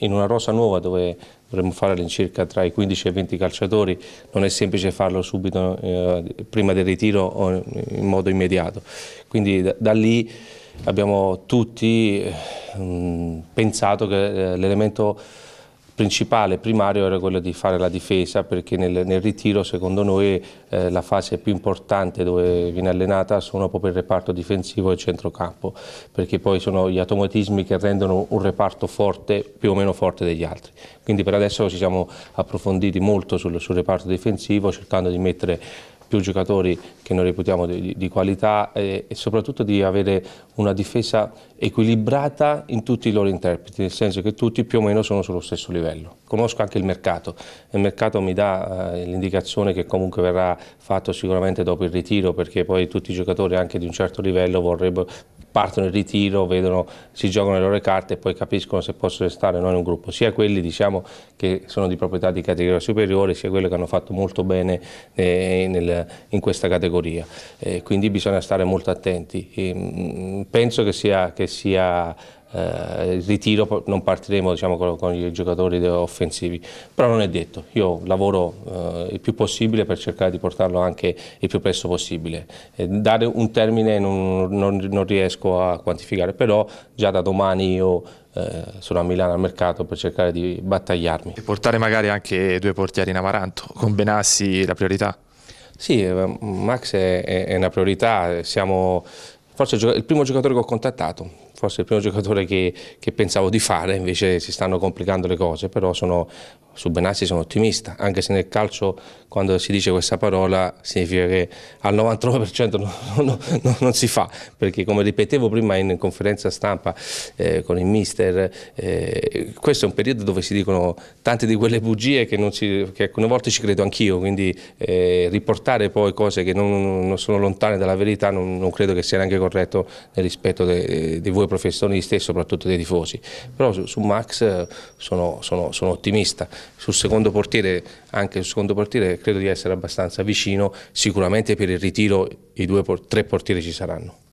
In una rosa nuova dove dovremmo fare all'incirca tra i 15 e i 20 calciatori non è semplice farlo subito eh, prima del ritiro o in modo immediato. Quindi da, da lì abbiamo tutti eh, pensato che eh, l'elemento principale, primario era quello di fare la difesa perché nel, nel ritiro secondo noi eh, la fase più importante dove viene allenata sono proprio il reparto difensivo e centrocampo perché poi sono gli automatismi che rendono un reparto forte più o meno forte degli altri quindi per adesso ci siamo approfonditi molto sul, sul reparto difensivo cercando di mettere più giocatori che noi reputiamo di, di qualità e, e, soprattutto di avere una difesa equilibrata in tutti i loro interpreti, nel senso che tutti più o meno sono sullo stesso livello. Conosco anche il mercato, il mercato mi dà eh, l'indicazione che comunque verrà fatto sicuramente dopo il ritiro perché poi tutti i giocatori anche di un certo livello vorrebbero, partono in ritiro, vedono, si giocano le loro carte e poi capiscono se possono restare o no in un gruppo, sia quelli diciamo, che sono di proprietà di categoria superiore, sia quelli che hanno fatto molto bene eh, nel, in questa categoria, eh, quindi bisogna stare molto attenti. E, ehm, mh, penso che sia, che sia eh, il ritiro non partiremo diciamo, con, con, i giocatori offensivi, però non è detto, io lavoro eh, il più possibile per cercare di portarlo anche il più presto possibile, eh, dare un termine non, non, non, riesco a quantificare, però già da domani io eh, sono a Milano al mercato per cercare di battagliarmi. E portare magari anche due portieri in Amaranto, con Benassi la priorità? Sì, eh, Max è, è una priorità, siamo forse il primo giocatore che ho contattato, forse il primo giocatore che, che, pensavo di fare, invece si stanno complicando le cose, però sono, su Benassi sono ottimista, anche se nel calcio quando si dice questa parola significa che al 99% non, non, non si fa, perché come ripetevo prima in conferenza stampa eh, con il mister, eh, questo è un periodo dove si dicono tante di quelle bugie che, si, che alcune volte ci credo anch'io, quindi eh, riportare poi cose che non, non, sono lontane dalla verità non, credo che sia neanche corretto nel rispetto di voi due professionisti e soprattutto dei tifosi. Però su, su Max eh, sono, sono, sono, ottimista, sul secondo portiere, anche sul secondo portiere credo di essere abbastanza vicino, sicuramente per il ritiro i due, tre portieri ci saranno.